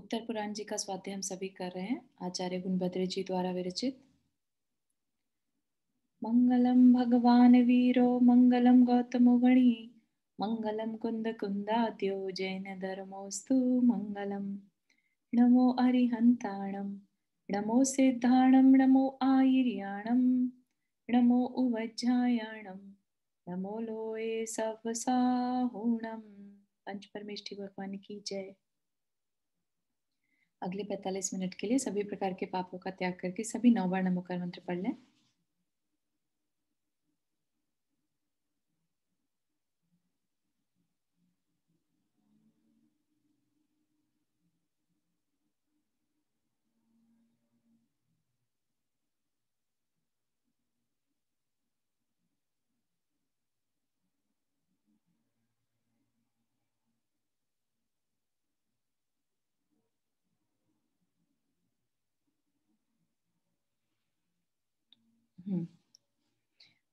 उत्तर पुराण जी का स्वाध्याय हम सभी कर रहे हैं आचार्य गुणभद्र जी द्वारा विरचित मंगलम भगवान वीरो मंगलम गौतमो गणी मंगलम कुंद कुंदाद्यो जैन धर्मोस्तु मंगलम नमो अरिहंताणम नमो सिद्धाणम नमो आयिर्याणम नमो उवज्जायाणम नमो लोए सवसाहुणम पंच परमेष्ठी भगवान की जय अगले 45 मिनट के लिए सभी प्रकार के पापों का त्याग करके सभी नौ बार नमोकार मंत्र पढ़ लें हम्म।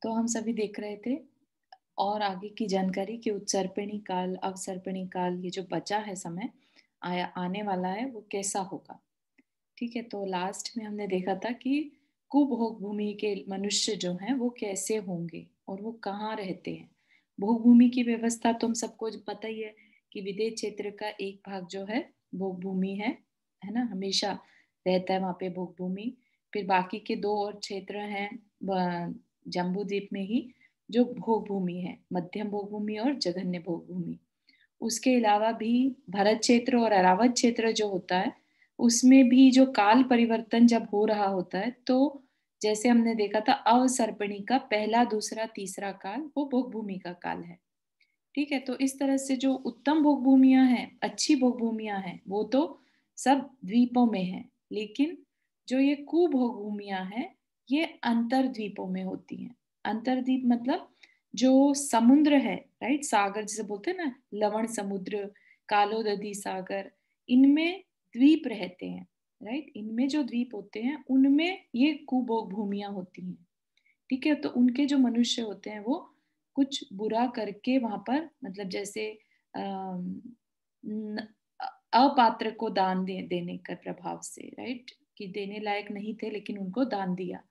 तो हम सभी देख रहे थे और आगे की जानकारी कि उत्सर्पिणी काल अवसर्पिणी काल ये जो बचा है समय आया आने वाला है वो कैसा होगा ठीक है तो लास्ट में हमने देखा था कि कुभोग भूमि के मनुष्य जो हैं वो कैसे होंगे और वो कहाँ रहते हैं भोग भूमि की व्यवस्था तो हम सबको पता ही है कि विदेश क्षेत्र का एक भाग जो है भोग भूमि है है ना हमेशा रहता है वहाँ पे भोग भूमि फिर बाकी के दो और क्षेत्र हैं जम्बू द्वीप में ही जो भोग भूमि है मध्यम भोग भूमि और जघन्य भोग भूमि उसके अलावा भी भरत क्षेत्र और अरावत क्षेत्र जो होता है उसमें भी जो काल परिवर्तन जब हो रहा होता है तो जैसे हमने देखा था अवसर्पणी का पहला दूसरा तीसरा काल वो भोग भूमि का काल है ठीक है तो इस तरह से जो उत्तम भोग भूमिया हैं अच्छी भोग भूमिया हैं वो तो सब द्वीपों में है लेकिन जो ये कुभोग भूमिया है ये द्वीपों में होती हैं अंतरद्वीप मतलब जो समुद्र है राइट सागर जिसे बोलते हैं ना लवण समुद्र दधी सागर इनमें द्वीप रहते हैं राइट इनमें जो द्वीप होते हैं उनमें ये कुभोग भूमिया होती हैं ठीक है तो उनके जो मनुष्य होते हैं वो कुछ बुरा करके वहां पर मतलब जैसे अपात्र को दान दे, देने का प्रभाव से राइट कि देने लायक नहीं थे लेकिन उनको दान दिया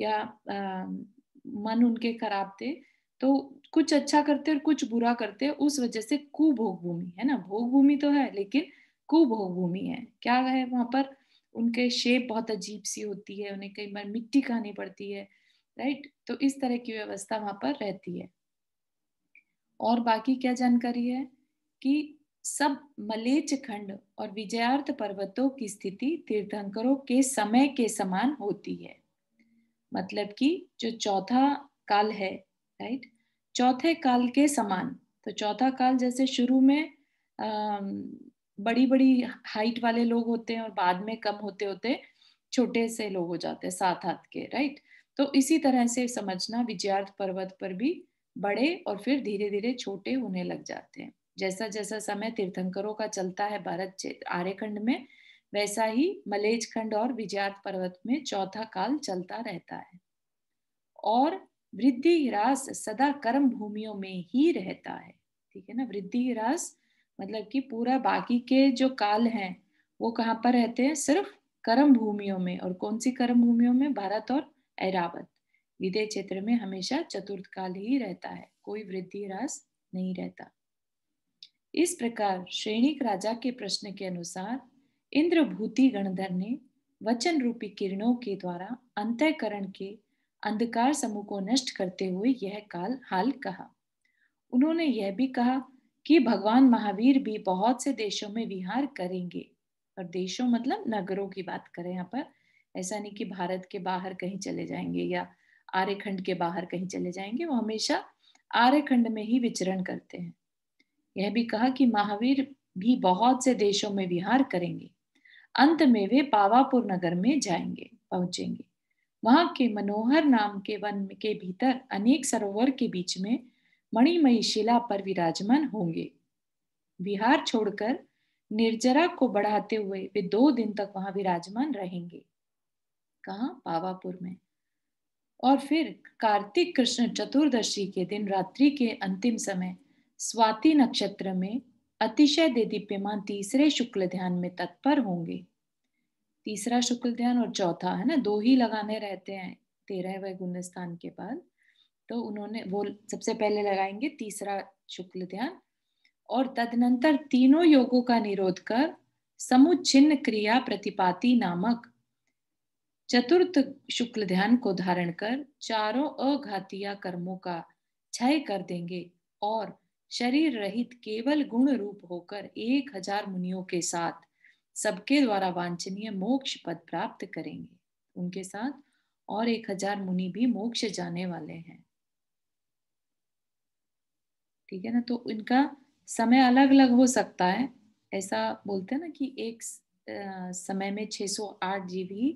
या आ, मन उनके खराब थे तो कुछ अच्छा करते और कुछ बुरा करते उस वजह से कुभोग भूमि है ना भोग भूमि तो है लेकिन कुभोग भूमि है क्या है वहां पर उनके शेप बहुत अजीब सी होती है उन्हें कई बार मिट्टी खानी पड़ती है राइट तो इस तरह की व्यवस्था वहां पर रहती है और बाकी क्या जानकारी है कि सब मलेच खंड और विजयार्थ पर्वतों की स्थिति तीर्थंकरों के समय के समान होती है मतलब कि जो चौथा काल है राइट चौथे काल के समान तो चौथा काल जैसे शुरू में आ, बड़ी बड़ी हाइट वाले लोग होते हैं और बाद में कम होते होते छोटे से लोग हो जाते हैं सात हाथ के राइट तो इसी तरह से समझना विजयार्थ पर्वत पर भी बड़े और फिर धीरे धीरे छोटे होने लग जाते हैं जैसा जैसा समय तीर्थंकरों का चलता है भारत आर्यखंड में वैसा ही मलेजखंड और विजयात पर्वत में चौथा काल चलता रहता है और वृद्धि ह्रास सदा कर्म भूमियों में ही रहता है ठीक है ना वृद्धि ह्रास मतलब कि पूरा बाकी के जो काल हैं वो कहाँ पर रहते हैं सिर्फ कर्म भूमियों में और कौन सी कर्म भूमियों में भारत और ऐरावत विदय क्षेत्र में हमेशा चतुर्थ काल ही रहता है कोई वृद्धि ह्रास नहीं रहता इस प्रकार श्रेणी राजा के प्रश्न के अनुसार इंद्रभूति गणधर ने वचन रूपी किरणों के द्वारा अंतःकरण के अंधकार समूह को नष्ट करते हुए यह काल हाल कहा उन्होंने यह भी कहा कि भगवान महावीर भी बहुत से देशों में विहार करेंगे और देशों मतलब नगरों की बात करें यहाँ पर ऐसा नहीं कि भारत के बाहर कहीं चले जाएंगे या आर्यखंड के बाहर कहीं चले जाएंगे वो हमेशा आर्यखंड में ही विचरण करते हैं यह भी कहा कि महावीर भी बहुत से देशों में विहार करेंगे अंत में वे पावापुर नगर में जाएंगे पहुंचेंगे वहां के मनोहर नाम के वन के भीतर अनेक सरोवर के बीच में मणिमयी शिला पर विराजमान होंगे बिहार छोड़कर निर्जरा को बढ़ाते हुए वे दो दिन तक वहां विराजमान रहेंगे कहा पावापुर में और फिर कार्तिक कृष्ण चतुर्दशी के दिन रात्रि के अंतिम समय स्वाति नक्षत्र में अतिशय दे दीप्यमान तीसरे शुक्ल ध्यान में तत्पर होंगे तीसरा शुक्ल ध्यान और चौथा है ना दो ही लगाने रहते हैं तेरह व गुण स्थान के बाद तो उन्होंने वो सबसे पहले लगाएंगे तीसरा शुक्ल ध्यान और तदनंतर तीनों योगों का निरोध कर समुच्छिन्न क्रिया प्रतिपाती नामक चतुर्थ शुक्ल ध्यान को धारण कर चारों अघातिया कर्मों का क्षय कर देंगे और शरीर रहित केवल गुण रूप होकर एक हजार मुनियों के साथ सबके द्वारा वांछनीय मोक्ष पद प्राप्त करेंगे उनके साथ और एक हजार मुनि भी मोक्ष जाने वाले हैं ठीक है ना तो इनका समय अलग अलग हो सकता है ऐसा बोलते हैं ना कि एक समय में 608 जीवी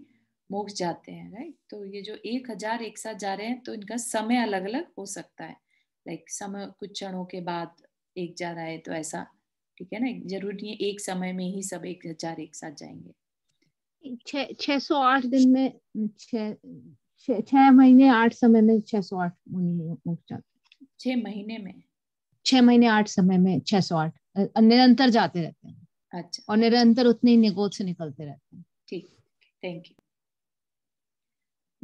मोक्ष जाते हैं राइट तो ये जो एक हजार एक साथ जा रहे हैं तो इनका समय अलग अलग हो सकता है लाइक समय कुछ क्षणों के बाद एक जा रहा है तो ऐसा ठीक है ना जरूरी नहीं है एक समय में ही सब एक हजार एक साथ जाएंगे छह सौ आठ दिन में छह महीने आठ समय में छह सौ आठ छह महीने में छह महीने आठ समय में छह सौ आठ निरंतर जाते रहते हैं अच्छा और निरंतर उतने ही निगोद से निकलते रहते हैं ठीक थैंक यू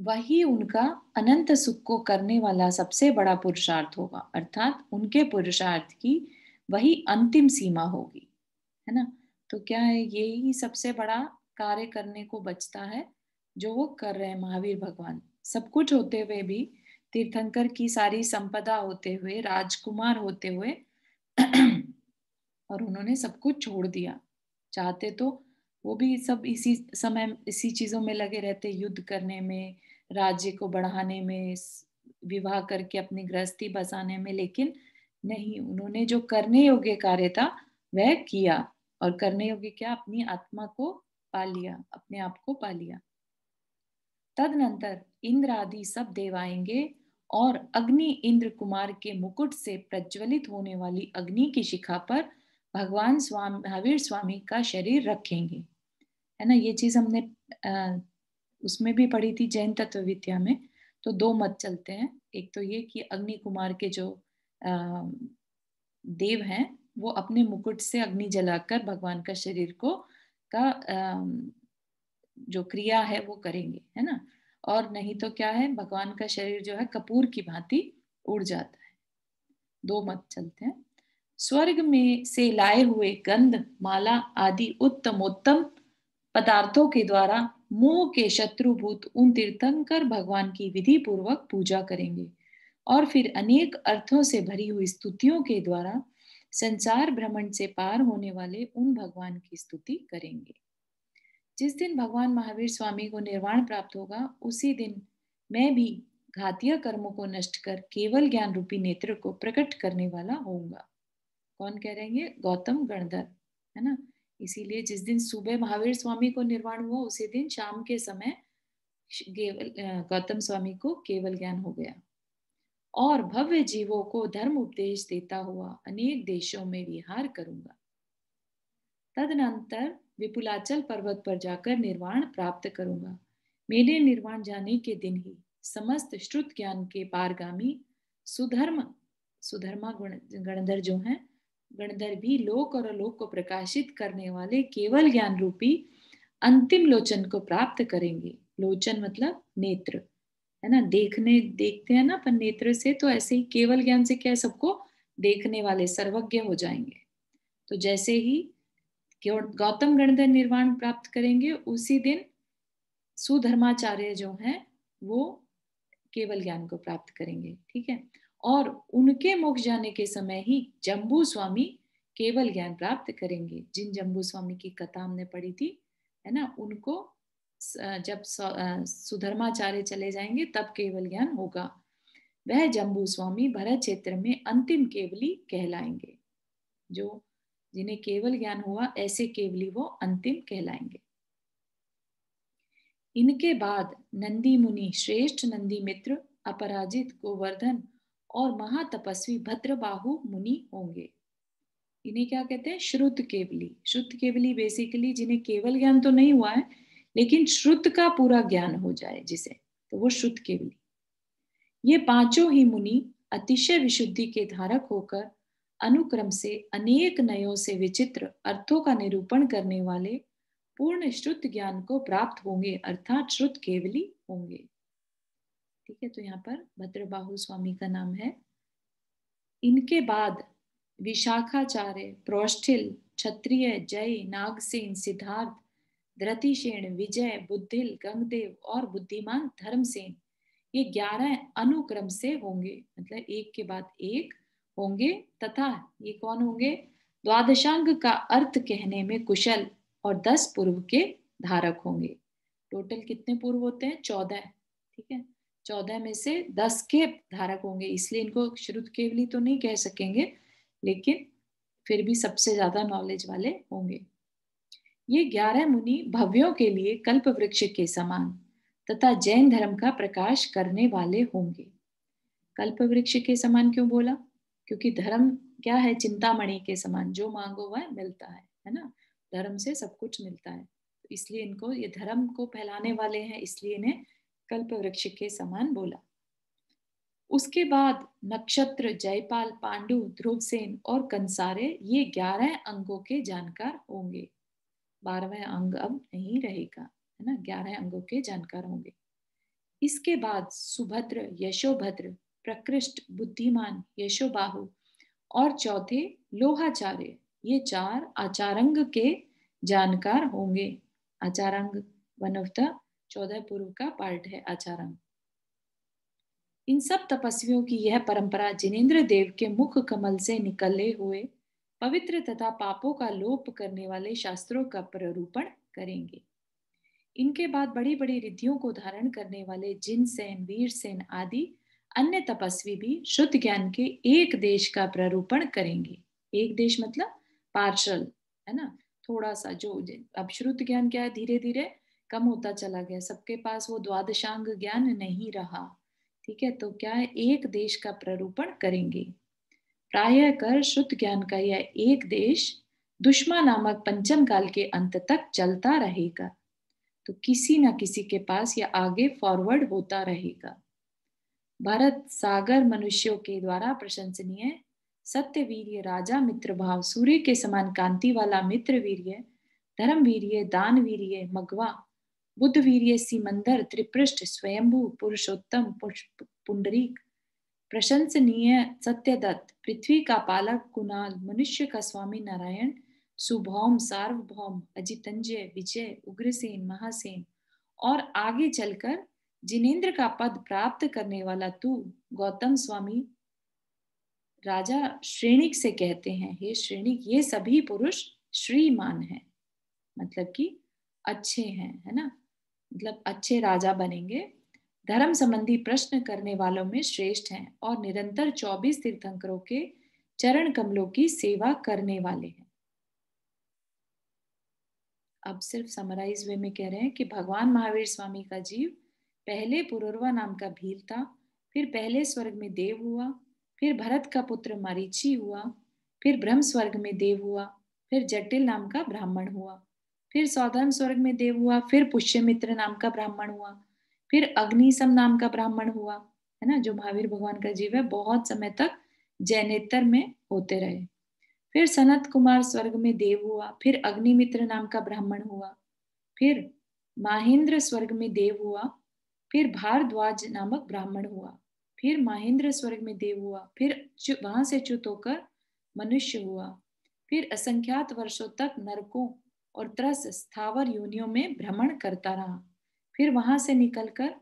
वही उनका अनंत सुख को करने वाला सबसे बड़ा पुरुषार्थ होगा अर्थात उनके पुरुषार्थ की वही अंतिम सीमा होगी है ना तो क्या है यही सबसे बड़ा कार्य करने को बचता है जो वो कर रहे हैं महावीर भगवान सब कुछ होते हुए भी तीर्थंकर की सारी संपदा होते हुए राजकुमार होते हुए और उन्होंने सब कुछ छोड़ दिया चाहते तो वो भी सब इसी समय इसी चीजों में लगे रहते युद्ध करने में राज्य को बढ़ाने में विवाह करके अपनी गृहस्थी बसाने में लेकिन नहीं उन्होंने जो करने योग्य कार्य था वह किया और करने योग्य क्या अपनी आत्मा को पा लिया अपने आप को पा लिया तदनंतर इंद्र आदि सब देव आएंगे और अग्नि इंद्र कुमार के मुकुट से प्रज्वलित होने वाली अग्नि की शिखा पर भगवान स्वामी महावीर स्वामी का शरीर रखेंगे है ना ये चीज हमने आ, उसमें भी पढ़ी थी जैन तत्व विद्या में तो दो मत चलते हैं एक तो ये कि अग्नि कुमार के जो आ, देव हैं वो अपने मुकुट से अग्नि जलाकर भगवान का शरीर को का आ, जो क्रिया है वो करेंगे है ना और नहीं तो क्या है भगवान का शरीर जो है कपूर की भांति उड़ जाता है दो मत चलते हैं स्वर्ग में से लाए हुए गंध माला आदि उत्तमोत्तम पदार्थों के द्वारा मोह के शत्रुभूत उन तीर्थंकर भगवान की विधि पूर्वक पूजा करेंगे और फिर अनेक अर्थों से भरी हुई स्तुतियों के द्वारा संसार भ्रमण से पार होने वाले उन भगवान की स्तुति करेंगे जिस दिन भगवान महावीर स्वामी को निर्वाण प्राप्त होगा उसी दिन मैं भी घातीय कर्मों को नष्ट कर केवल ज्ञान रूपी नेत्र को प्रकट करने वाला होऊंगा कौन कह रहे हैं गौतम गणधर है ना इसीलिए जिस दिन सुबह महावीर स्वामी को निर्वाण हुआ उसी दिन शाम के समय गौतम स्वामी को केवल ज्ञान हो गया और भव्य जीवों को धर्म उपदेश देता हुआ अनेक देशों में विहार करूंगा तदनंतर विपुलाचल पर्वत पर जाकर निर्वाण प्राप्त करूंगा मेरे निर्वाण जाने के दिन ही समस्त श्रुत ज्ञान के पारगामी सुधर्म सुधर्मा गुण गणधर जो हैं गणधर भी लोक और अलोक को प्रकाशित करने वाले केवल ज्ञान रूपी अंतिम लोचन को प्राप्त करेंगे लोचन मतलब नेत्र है ना देखने देखते हैं ना पर नेत्र से तो ऐसे ही केवल ज्ञान से क्या है सबको देखने वाले सर्वज्ञ हो जाएंगे तो जैसे ही गौतम गणधर निर्वाण प्राप्त करेंगे उसी दिन सुधर्माचार्य जो हैं वो केवल ज्ञान को प्राप्त करेंगे ठीक है और उनके मुख जाने के समय ही जम्बू स्वामी केवल ज्ञान प्राप्त करेंगे जिन जम्बू स्वामी की कथा हमने पढ़ी थी है ना उनको जब सुधर्माचार्य चले जाएंगे तब केवल ज्ञान होगा वह जम्बू स्वामी भरत क्षेत्र में अंतिम केवली कहलाएंगे जो जिन्हें केवल ज्ञान हुआ ऐसे केवली वो अंतिम कहलाएंगे इनके बाद नंदी मुनि श्रेष्ठ नंदी मित्र अपराजित गोवर्धन और महातपस्वी भद्रबाहु मुनि होंगे इन्हें क्या कहते हैं श्रुत केवली श्रुत केवली बेसिकली जिन्हें केवल ज्ञान तो नहीं हुआ है लेकिन श्रुत का पूरा ज्ञान हो जाए जिसे तो वो श्रुत केवली ये पांचों ही मुनि अतिशय विशुद्धि के धारक होकर अनुक्रम से अनेक नयों से विचित्र अर्थों का निरूपण करने वाले पूर्ण श्रुत ज्ञान को प्राप्त होंगे अर्थात श्रुत केवली होंगे ठीक है तो यहाँ पर भद्रबाहु स्वामी का नाम है इनके बाद विशाखाचार्य प्रोष्ठिल क्षत्रिय जय नागसेन सिद्धार्थ धृतिसेन विजय बुद्धिल गंगदेव और बुद्धिमान धर्मसेन ये ग्यारह अनुक्रम से होंगे मतलब एक के बाद एक होंगे तथा ये कौन होंगे द्वादशांग का अर्थ कहने में कुशल और दस पूर्व के धारक होंगे टोटल कितने पूर्व होते हैं चौदह ठीक है चौदह में से दस के धारक होंगे इसलिए इनको श्रुत केवली तो नहीं कह सकेंगे लेकिन फिर भी सबसे ज्यादा नॉलेज वाले होंगे ये ग्यारह मुनि भव्यों के लिए कल्प वृक्ष के समान तथा जैन धर्म का प्रकाश करने वाले होंगे कल्प वृक्ष के समान क्यों बोला क्योंकि धर्म क्या है चिंतामणि के समान जो मांगो वह मिलता है है ना धर्म से सब कुछ मिलता है तो इसलिए इनको ये धर्म को फैलाने वाले हैं इसलिए इन्हें कल्प वृक्ष के समान बोला उसके बाद नक्षत्र जयपाल पांडु ध्रुवसेन और कंसारे ये ग्यारह अंगों के जानकार होंगे बारहवें अंग अब नहीं रहेगा है ना ग्यारह अंगों के जानकार होंगे इसके बाद सुभद्र यशोभद्र प्रकृष्ट बुद्धिमान यशोबाहु और चौथे लोहाचार्य ये चार आचारंग के जानकार होंगे आचारंग वन ऑफ द चौदह पूर्व का पार्ट है आचारण इन सब तपस्वियों की यह परंपरा जिनेन्द्र देव के मुख कमल से निकले हुए पवित्र तथा पापों का लोप करने वाले शास्त्रों का प्ररूपण करेंगे इनके बाद बड़ी बड़ी रिद्धियों को धारण करने वाले जिन सेन वीर सेन आदि अन्य तपस्वी भी शुद्ध ज्ञान के एक देश का प्ररूपण करेंगे एक देश मतलब पार्शल है ना थोड़ा सा जो अब श्रुत ज्ञान क्या है धीरे धीरे कम होता चला गया सबके पास वो द्वादशांग ज्ञान नहीं रहा ठीक है तो क्या है एक देश का प्ररूपण करेंगे प्राय कर शुद्ध ज्ञान का यह एक देश दुष्मा नामक पंचम काल के अंत तक चलता रहेगा तो किसी ना किसी के पास यह आगे फॉरवर्ड होता रहेगा भारत सागर मनुष्यों के द्वारा प्रशंसनीय सत्य सत्यवीर्य राजा मित्र भाव सूर्य के समान कांति वाला मित्र वीर्य दान दानवीर्य मगवा वीर्य सिमंदर त्रिपृष्ठ स्वयंभू पुरुषोत्तम पुंडरीक प्रशंसनीय सत्यदत्त पृथ्वी का पालक कुणाल मनुष्य का स्वामी नारायण सुभौम सार्वभौम अजितंजय विजय उग्रसेन महासेन और आगे चलकर जिनेन्द्र का पद प्राप्त करने वाला तू गौतम स्वामी राजा श्रेणिक से कहते हैं हे श्रेणिक ये सभी पुरुष श्रीमान हैं मतलब कि अच्छे हैं है ना मतलब अच्छे राजा बनेंगे धर्म संबंधी प्रश्न करने वालों में श्रेष्ठ हैं और निरंतर 24 तीर्थंकरों के चरण कमलों की सेवा करने वाले हैं अब सिर्फ समराइज वे में कह रहे हैं कि भगवान महावीर स्वामी का जीव पहले पुरोरवा नाम का भील था फिर पहले स्वर्ग में देव हुआ फिर भरत का पुत्र मरीची हुआ फिर ब्रह्म स्वर्ग में देव हुआ फिर जटिल नाम का ब्राह्मण हुआ फिर सौधर्म स्वर्ग में देव हुआ फिर पुष्यमित्र नाम का ब्राह्मण हुआ फिर अग्निसम नाम का ब्राह्मण हुआ है ना जो महावीर भगवान का जीव है बहुत समय तक जैनेतर में होते रहे फिर सनत कुमार स्वर्ग में देव हुआ फिर अग्निमित्र नाम का ब्राह्मण हुआ फिर माहेंद्र स्वर्ग में देव हुआ फिर भारद्वाज नामक ब्राह्मण हुआ फिर माहेंद्र स्वर्ग में देव हुआ फिर वहां से च्युत होकर मनुष्य हुआ फिर असंख्यात वर्षों तक नरकों और त्रस स्थावर योनियों में भ्रमण करता रहा फिर वहां से निकलकर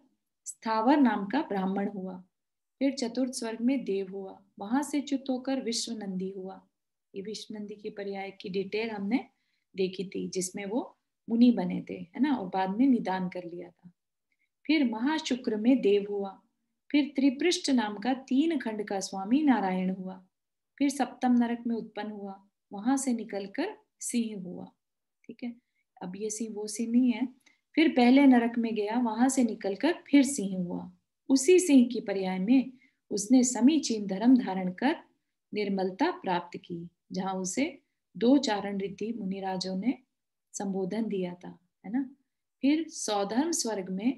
स्थावर नाम का ब्राह्मण हुआ फिर चतुर्थ स्वर्ग में देव हुआ वहां से च्युत होकर विश्वनंदी हुआ ये विश्वनंदी की पर्याय की डिटेल हमने देखी थी जिसमें वो मुनि बने थे है ना और बाद में निदान कर लिया था फिर महाशुक्र में देव हुआ फिर त्रिपृष्ट नाम का तीन खंड का स्वामी नारायण हुआ फिर सप्तम नरक में उत्पन्न हुआ वहां से निकलकर सिंह हुआ ठीक है अब ये सिंह वो सिंह नहीं है फिर पहले नरक में गया वहां से निकलकर फिर सिंह हुआ उसी सिंह की पर्याय में उसने समीचीन धर्म धारण कर निर्मलता प्राप्त की जहां उसे दो चारण रीति मुनिराजों ने संबोधन दिया था है ना फिर सौधर्म स्वर्ग में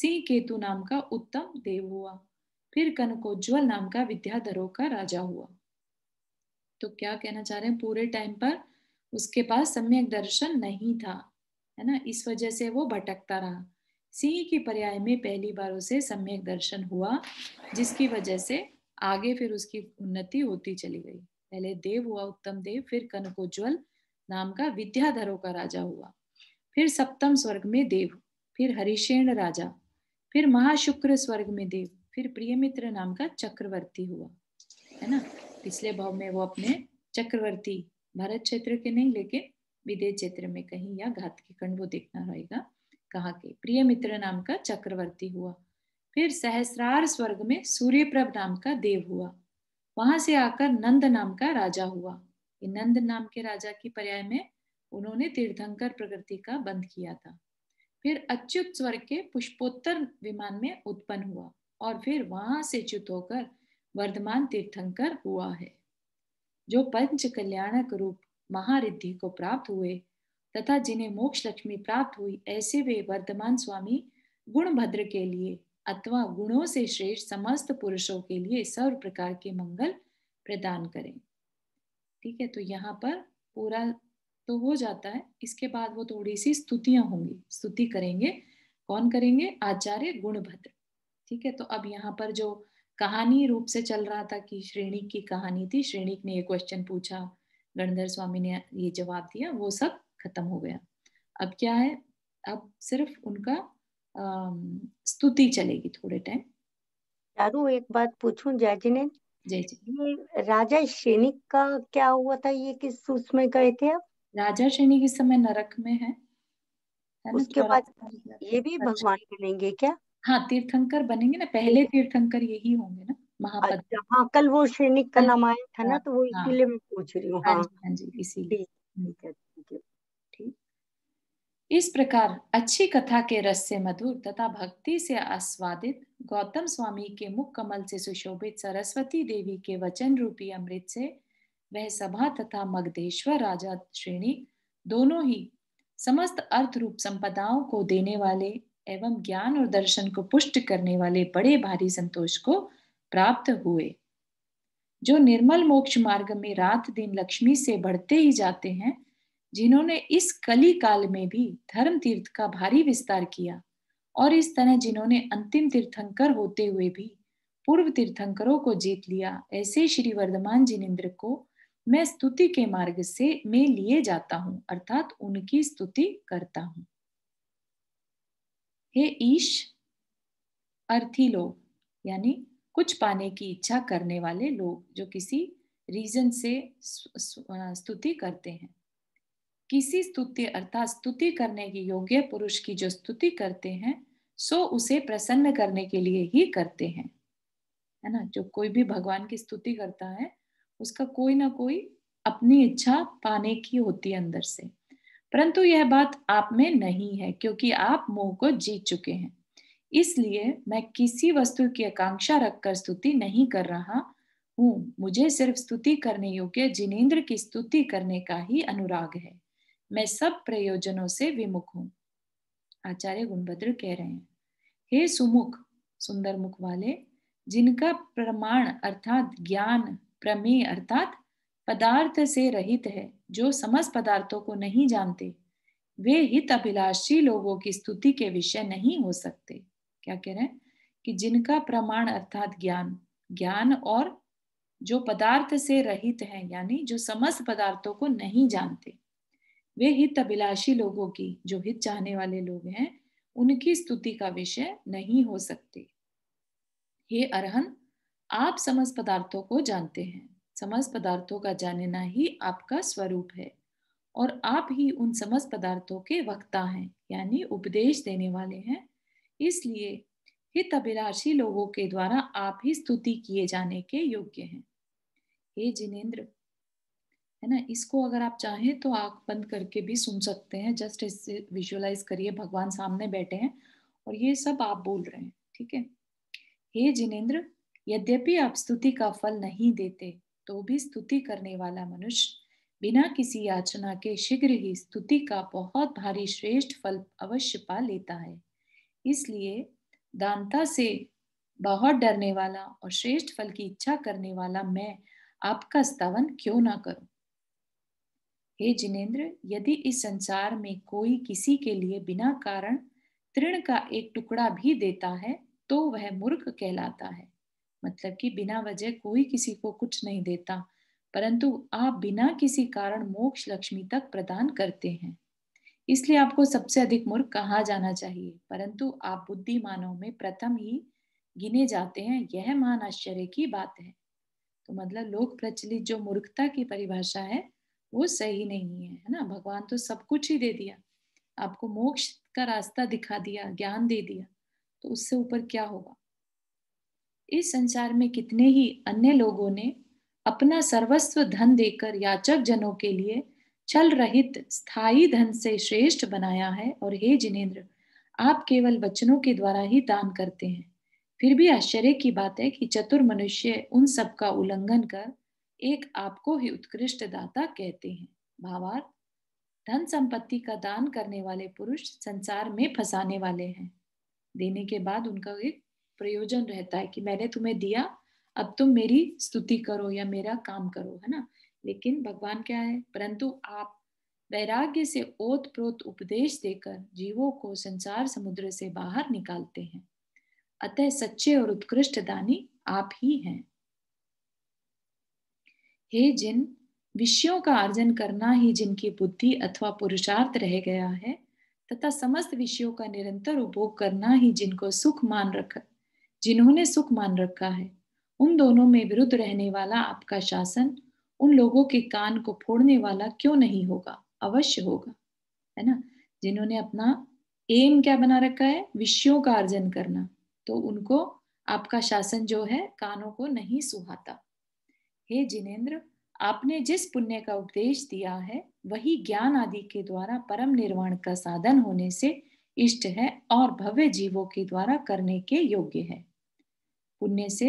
सिंह केतु नाम का उत्तम देव हुआ फिर कनकोज्वल नाम का विद्याधरो का राजा हुआ तो क्या कहना चाह रहे हैं पूरे टाइम पर उसके पास सम्यक दर्शन नहीं था है ना इस वजह से वो भटकता रहा सिंह की पर्याय में पहली बार उसे सम्यक दर्शन हुआ जिसकी वजह से आगे फिर उसकी उन्नति होती चली गई पहले देव हुआ उत्तम देव फिर कनकोज्वल नाम का विद्याधरों का राजा हुआ फिर सप्तम स्वर्ग में देव फिर हरिशेण राजा फिर महाशुक्र स्वर्ग में देव फिर प्रियमित्र नाम का चक्रवर्ती हुआ है ना पिछले भाव में वो अपने चक्रवर्ती भारत क्षेत्र के नहीं लेकिन विदेश क्षेत्र में कहीं या घात के खंड वो देखना रहेगा कहा के प्रिय मित्र नाम का चक्रवर्ती हुआ फिर सहस्रार स्वर्ग में सूर्यप्रभ नाम का देव हुआ वहां से आकर नंद नाम का राजा हुआ नंद नाम के राजा की पर्याय में उन्होंने तीर्थंकर प्रकृति का बंध किया था फिर अच्युत स्वर्ग के पुष्पोत्तर विमान में उत्पन्न हुआ और फिर वहां से च्युत होकर वर्धमान तीर्थंकर हुआ है जो पंच कल्याणक रूप महारिद्धि को प्राप्त हुए तथा जिन्हें मोक्ष लक्ष्मी प्राप्त हुई ऐसे वे वर्धमान स्वामी गुणभद्र के लिए अथवा गुणों से श्रेष्ठ समस्त पुरुषों के लिए सर्व प्रकार के मंगल प्रदान करें ठीक है तो यहाँ पर पूरा तो हो जाता है इसके बाद वो थोड़ी सी स्तुतियां होंगी स्तुति करेंगे कौन करेंगे आचार्य गुणभद्र ठीक है तो अब यहाँ पर जो कहानी रूप से चल रहा था कि श्रेणी की कहानी थी श्रेणी ने ये क्वेश्चन पूछा गणधर स्वामी ने ये जवाब दिया वो सब खत्म हो गया अब क्या है अब सिर्फ उनका स्तुति चलेगी थोड़े टाइम चारू एक बात पूछू जय जी ने जय जी राजा श्रेणी का क्या हुआ था ये किस उसमें गए थे आप राजा श्रेणी इस समय नरक में है उसके बाद ये भी अच्छा। भगवान मिलेंगे क्या हाँ तीर्थंकर बनेंगे ना पहले तीर्थंकर यही होंगे ना महापद अच्छा, हाँ कल वो श्रेणी का नाम आया था ना हाँ, तो वो हाँ। इसीलिए मैं पूछ रही हूँ हाँ, हाँ। जी इसीलिए हम्म। ठीक है ठीक है इस प्रकार अच्छी कथा के रस से मधुर तथा भक्ति से आस्वादित गौतम स्वामी के मुख कमल से सुशोभित सरस्वती देवी के वचन रूपी अमृत से वह सभा तथा मगधेश्वर राजा श्रेणी दोनों ही समस्त अर्थ रूप संपदाओं को देने वाले एवं ज्ञान और दर्शन को पुष्ट करने वाले बड़े भारी संतोष को प्राप्त हुए जो निर्मल मोक्ष मार्ग में रात दिन लक्ष्मी से बढ़ते ही जाते हैं जिन्होंने इस कली काल में भी धर्म तीर्थ का भारी विस्तार किया और इस तरह जिन्होंने अंतिम तीर्थंकर होते हुए भी पूर्व तीर्थंकरों को जीत लिया ऐसे श्री वर्धमान जिनेन्द्र को मैं स्तुति के मार्ग से मैं लिए जाता हूँ अर्थात उनकी स्तुति करता हूँ हे ईश अर्थी लोग यानी कुछ पाने की इच्छा करने वाले लोग जो किसी रीजन से स्तुति करते हैं किसी स्तुति अर्थात स्तुति करने की योग्य पुरुष की जो स्तुति करते हैं सो उसे प्रसन्न करने के लिए ही करते हैं है ना जो कोई भी भगवान की स्तुति करता है उसका कोई ना कोई अपनी इच्छा पाने की होती है अंदर से परंतु यह बात आप में नहीं है क्योंकि आप मोह को जीत चुके हैं इसलिए मैं किसी वस्तु की आकांक्षा रखकर स्तुति नहीं कर रहा हूँ मुझे सिर्फ स्तुति करने योग्य जिनेन्द्र की स्तुति करने का ही अनुराग है मैं सब प्रयोजनों से विमुख हूँ आचार्य गुणभद्र कह रहे हैं हे सुमुख सुंदर मुख वाले जिनका प्रमाण अर्थात ज्ञान प्रमेय अर्थात पदार्थ से रहित है जो समस्त पदार्थों को नहीं जानते वे हित अभिलाषी लोगों की स्तुति के विषय नहीं हो सकते क्या कह रहे हैं कि जिनका प्रमाण अर्थात ज्ञान ज्ञान और जो पदार्थ से रहित है यानी जो समस्त पदार्थों को नहीं जानते वे हित अभिलाषी लोगों की जो हित चाहने वाले लोग हैं उनकी स्तुति का विषय नहीं हो सकते हे अरहन आप समस्त पदार्थों को जानते हैं समस्त पदार्थों का जानना ही आपका स्वरूप है और आप ही उन समस्त पदार्थों के वक्ता हैं यानी उपदेश देने वाले हैं इसलिए हित अभिलाषी लोगों के द्वारा आप ही स्तुति किए जाने के योग्य हैं हे जिनेन्द्र है ना इसको अगर आप चाहें तो आंख बंद करके भी सुन सकते हैं जस्ट इससे विजुअलाइज करिए भगवान सामने बैठे हैं और ये सब आप बोल रहे हैं ठीक है हे जिनेन्द्र यद्यपि आप स्तुति का फल नहीं देते तो भी स्तुति करने वाला मनुष्य बिना किसी याचना के शीघ्र ही स्तुति का बहुत भारी श्रेष्ठ फल अवश्य पा लेता है इसलिए दानता से बहुत डरने वाला और श्रेष्ठ फल की इच्छा करने वाला मैं आपका स्तवन क्यों ना करूं हे जिनेन्द्र यदि इस संसार में कोई किसी के लिए बिना कारण तृण का एक टुकड़ा भी देता है तो वह मूर्ख कहलाता है मतलब कि बिना वजह कोई किसी को कुछ नहीं देता परंतु आप बिना किसी कारण मोक्ष लक्ष्मी तक प्रदान करते हैं इसलिए आपको सबसे अधिक मूर्ख कहा जाना चाहिए परंतु आप बुद्धिमानों में प्रथम ही गिने जाते हैं यह महान आश्चर्य की बात है तो मतलब लोक प्रचलित जो मूर्खता की परिभाषा है वो सही नहीं है है ना भगवान तो सब कुछ ही दे दिया आपको मोक्ष का रास्ता दिखा दिया ज्ञान दे दिया तो उससे ऊपर क्या होगा इस संसार में कितने ही अन्य लोगों ने अपना सर्वस्व धन देकर याचक जनों के लिए चल रहित स्थाई धन से श्रेष्ठ बनाया है और हे जिनेन्द्र आप केवल वचनों के द्वारा ही दान करते हैं फिर भी आश्चर्य की बात है कि चतुर मनुष्य उन सब का उल्लंघन कर एक आपको ही उत्कृष्ट दाता कहते हैं भावार्थ धन संपत्ति का दान करने वाले पुरुष संसार में फंसाने वाले हैं देने के बाद उनका एक प्रयोजन रहता है कि मैंने तुम्हें दिया अब तुम मेरी स्तुति करो या मेरा काम करो है ना लेकिन भगवान क्या है परंतु आप वैराग्य से ओत प्रोत उपदेश देकर जीवों को संसार समुद्र से बाहर निकालते हैं अतः सच्चे और उत्कृष्ट दानी आप ही हैं हे जिन विषयों का अर्जन करना ही जिनकी बुद्धि अथवा पुरुषार्थ रह गया है तथा समस्त विषयों का निरंतर उपभोग करना ही जिनको सुख मान रख जिन्होंने सुख मान रखा है उन दोनों में विरुद्ध रहने वाला आपका शासन उन लोगों के कान को फोड़ने वाला क्यों नहीं होगा अवश्य होगा है ना जिन्होंने अपना एम क्या बना रखा है विषयों का अर्जन करना तो उनको आपका शासन जो है कानों को नहीं सुहाता हे जिनेन्द्र आपने जिस पुण्य का उपदेश दिया है वही ज्ञान आदि के द्वारा परम निर्वाण का साधन होने से इष्ट है और भव्य जीवों के द्वारा करने के योग्य है पुण्य से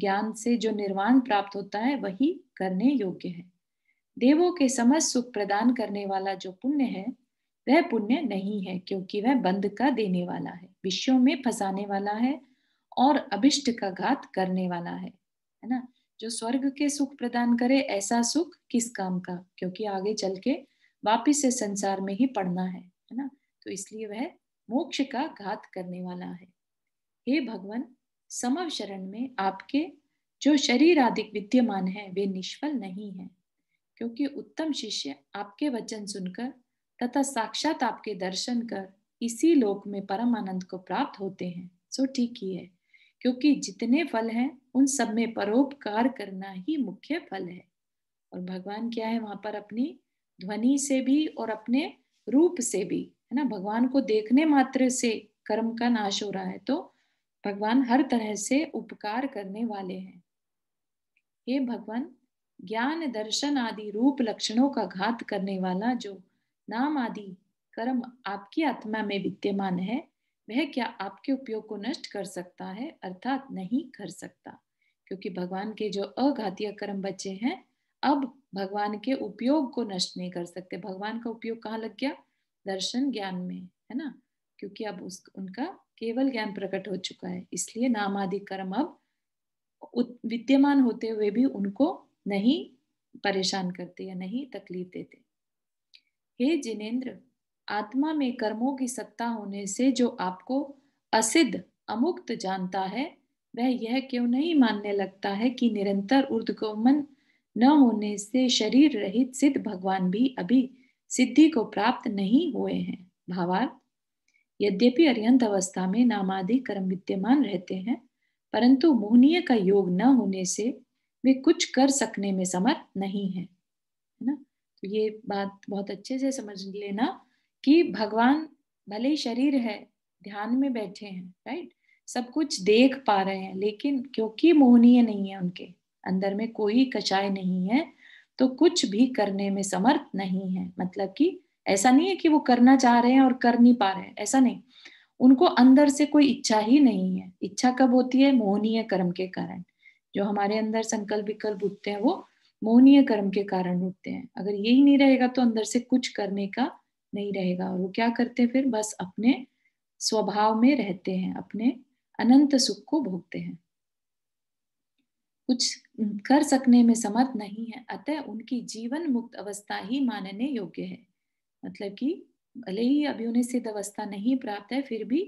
ज्ञान से जो निर्वाण प्राप्त होता है वही करने योग्य है देवों के समस्त सुख प्रदान करने वाला जो पुण्य है वह पुण्य नहीं है क्योंकि वह बंद का देने वाला है विषयों में फंसाने वाला है और अभिष्ट का घात करने वाला है है ना जो स्वर्ग के सुख प्रदान करे ऐसा सुख किस काम का क्योंकि आगे चल के वापिस से संसार में ही पड़ना है है ना तो इसलिए वह मोक्ष का घात करने वाला है हे भगवान समव शरण में आपके जो शरीर आदि विद्यमान है वे निष्फल नहीं है क्योंकि उत्तम शिष्य आपके वचन सुनकर तथा साक्षात आपके दर्शन कर इसी लोक में परम आनंद को प्राप्त होते हैं सो ठीक ही है क्योंकि जितने फल हैं उन सब में परोपकार करना ही मुख्य फल है और भगवान क्या है वहां पर अपनी ध्वनि से भी और अपने रूप से भी है ना भगवान को देखने मात्र से कर्म का नाश हो रहा है तो भगवान हर तरह से उपकार करने वाले हैं हे भगवान ज्ञान दर्शन आदि रूप लक्षणों का घात करने वाला जो नाम आदि कर्म आपकी आत्मा में विद्यमान है वह क्या आपके उपयोग को नष्ट कर सकता है अर्थात नहीं कर सकता क्योंकि भगवान के जो अघातीय कर्म बचे हैं अब भगवान के उपयोग को नष्ट नहीं कर सकते भगवान का उपयोग कहाँ लग गया दर्शन ज्ञान में है ना क्योंकि अब उस उनका केवल ज्ञान प्रकट हो चुका है इसलिए नाम आदि कर्म अब विद्यमान होते हुए भी उनको नहीं परेशान करते या नहीं तकलीफ देते हे जिनेन्द्र आत्मा में कर्मों की सत्ता होने से जो आपको असिद्ध अमुक्त जानता है वह यह क्यों नहीं मानने लगता है कि निरंतर ऊर्धगमन न होने से शरीर रहित सिद्ध भगवान भी अभी सिद्धि को प्राप्त नहीं हुए हैं भावार्थ यद्यपि अर्यंत अवस्था में नामादि कर्म विद्यमान रहते हैं परंतु मोहनीय का योग न होने से वे कुछ कर सकने में समर्थ नहीं है ना तो ये बात बहुत अच्छे से समझ लेना कि भगवान भले ही शरीर है ध्यान में बैठे हैं राइट सब कुछ देख पा रहे हैं लेकिन क्योंकि मोहनीय नहीं है उनके अंदर में कोई कचाय नहीं है तो कुछ भी करने में समर्थ नहीं है मतलब कि ऐसा नहीं है कि वो करना चाह रहे हैं और कर नहीं पा रहे हैं ऐसा नहीं उनको अंदर से कोई इच्छा ही नहीं है इच्छा कब होती है मोहनीय कर्म के कारण जो हमारे अंदर संकल्प विकल्प उठते हैं वो मोहनीय कर्म के कारण उठते हैं अगर यही नहीं रहेगा तो अंदर से कुछ करने का नहीं रहेगा और वो क्या करते हैं फिर बस अपने स्वभाव में रहते हैं अपने अनंत सुख को भोगते हैं कुछ कर सकने में समर्थ नहीं है अतः उनकी जीवन मुक्त अवस्था ही मानने योग्य है मतलब कि भले ही अभी उन्हें सिद्ध अवस्था नहीं प्राप्त है फिर भी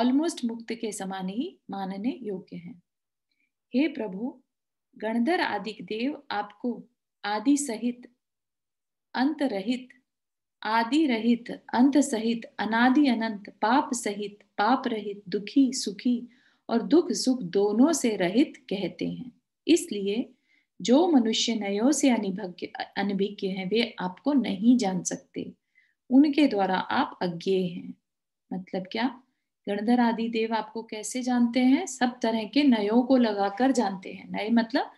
ऑलमोस्ट मुक्त के समान ही मानने योग्य हैं हे प्रभु गणधर आदि देव आपको आदि सहित अंत रहित आदि रहित अंत सहित अनादि अनंत पाप सहित पाप रहित दुखी सुखी और दुख सुख दोनों से रहित कहते हैं इसलिए जो मनुष्य नयों से अनिभज्ञ अनभिज्ञ हैं वे आपको नहीं जान सकते उनके द्वारा आप अज्ञे हैं मतलब क्या गणधर आदि देव आपको कैसे जानते हैं सब तरह के नयों को लगाकर जानते हैं नए मतलब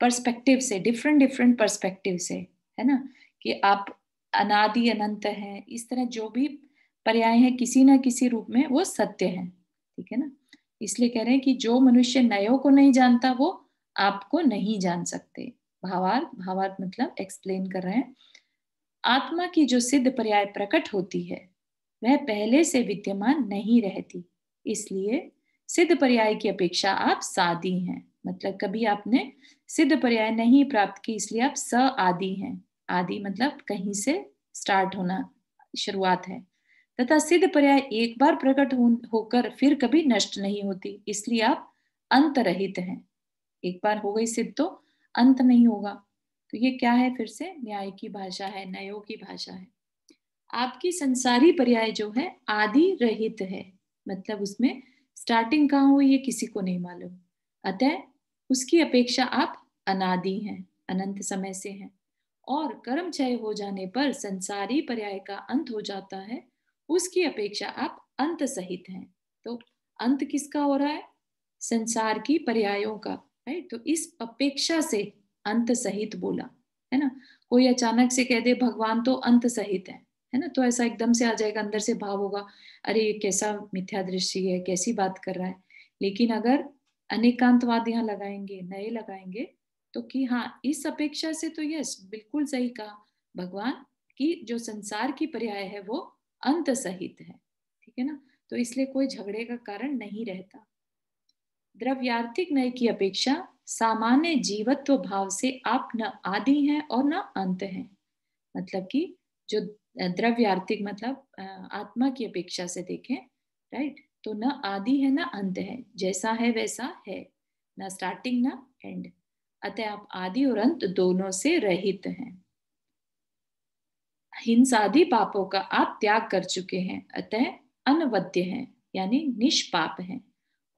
पर्सपेक्टिव से डिफरेंट डिफरेंट पर्सपेक्टिव से है ना कि आप अनादि अनंत हैं इस तरह जो भी पर्याय हैं किसी ना किसी रूप में वो सत्य हैं ठीक है ना इसलिए कह रहे हैं कि जो मनुष्य नयों को नहीं जानता वो आपको नहीं जान सकते भावार्थ भावार्थ मतलब एक्सप्लेन कर रहे हैं आत्मा की जो सिद्ध पर्याय प्रकट होती है वह पहले से विद्यमान नहीं रहती इसलिए सिद्ध पर्याय की अपेक्षा आप सादी हैं मतलब कभी आपने सिद्ध पर्याय नहीं प्राप्त की इसलिए आप स आदि हैं आदि मतलब कहीं से स्टार्ट होना शुरुआत है तथा सिद्ध पर्याय एक बार प्रकट होकर फिर कभी नष्ट नहीं होती इसलिए आप अंत रहित हैं एक बार हो गई सिद्ध तो अंत नहीं होगा तो ये क्या है फिर से न्याय की भाषा है नयो की भाषा है आपकी संसारी पर्याय जो है आदि रहित है मतलब उसमें स्टार्टिंग कहाँ हुई ये किसी को नहीं मालूम अतः उसकी अपेक्षा आप अनादि हैं अनंत समय से हैं और कर्म क्षय हो जाने पर संसारी पर्याय का अंत हो जाता है उसकी अपेक्षा आप अंत सहित हैं तो अंत किसका हो रहा है संसार की पर्यायों का राइट तो इस अपेक्षा से अंत सहित बोला है ना कोई अचानक से कह दे भगवान तो अंत सहित है है ना तो ऐसा एकदम से आ जाएगा अंदर से भाव होगा अरे ये कैसा मिथ्या दृष्टि है कैसी बात कर रहा है लेकिन अगर अनेकांतवाद यहाँ लगाएंगे नए लगाएंगे तो कि हाँ इस अपेक्षा से तो यस बिल्कुल सही कहा भगवान की जो संसार की पर्याय है वो अंत सहित है ठीक है ना तो इसलिए कोई झगड़े का कारण नहीं रहता द्रव्यार्थिक नय की अपेक्षा सामान्य जीवत्व भाव से आप न आदि हैं और न अंत हैं मतलब कि जो द्रव्यार्थिक मतलब आत्मा की अपेक्षा से देखें राइट तो न आदि है न अंत है जैसा है वैसा है न स्टार्टिंग न एंड अतः आप आदि और अंत दोनों से रहित हैं हिंसादि पापों का आप त्याग कर चुके हैं अतः अनवद्य हैं यानी निष्पाप हैं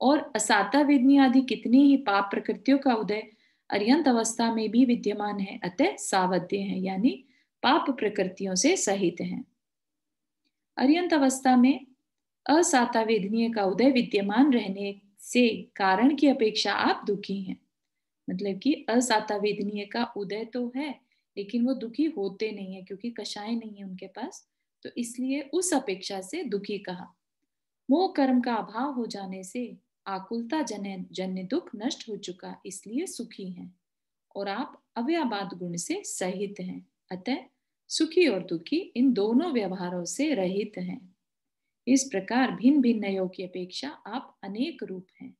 और असाता वेदनी आदि कितनी ही पाप प्रकृतियों का उदय अर्यंत अवस्था में भी विद्यमान है अतः सावध्य है यानी पाप प्रकृतियों से सहित है अर्यंत अवस्था में असाता वेदनीय का उदय विद्यमान रहने से कारण की अपेक्षा आप दुखी हैं मतलब कि असाता वेदनीय का उदय तो है लेकिन वो दुखी होते नहीं है क्योंकि कषाय नहीं है उनके पास तो इसलिए उस अपेक्षा से दुखी कहा मोह कर्म का अभाव हो जाने से आकुलता जन जन्य दुख नष्ट हो चुका इसलिए सुखी हैं और आप अव्याबाद गुण से सहित हैं अतः सुखी और दुखी इन दोनों व्यवहारों से रहित हैं इस प्रकार भिन्न भिन्न नयों की अपेक्षा आप अनेक रूप हैं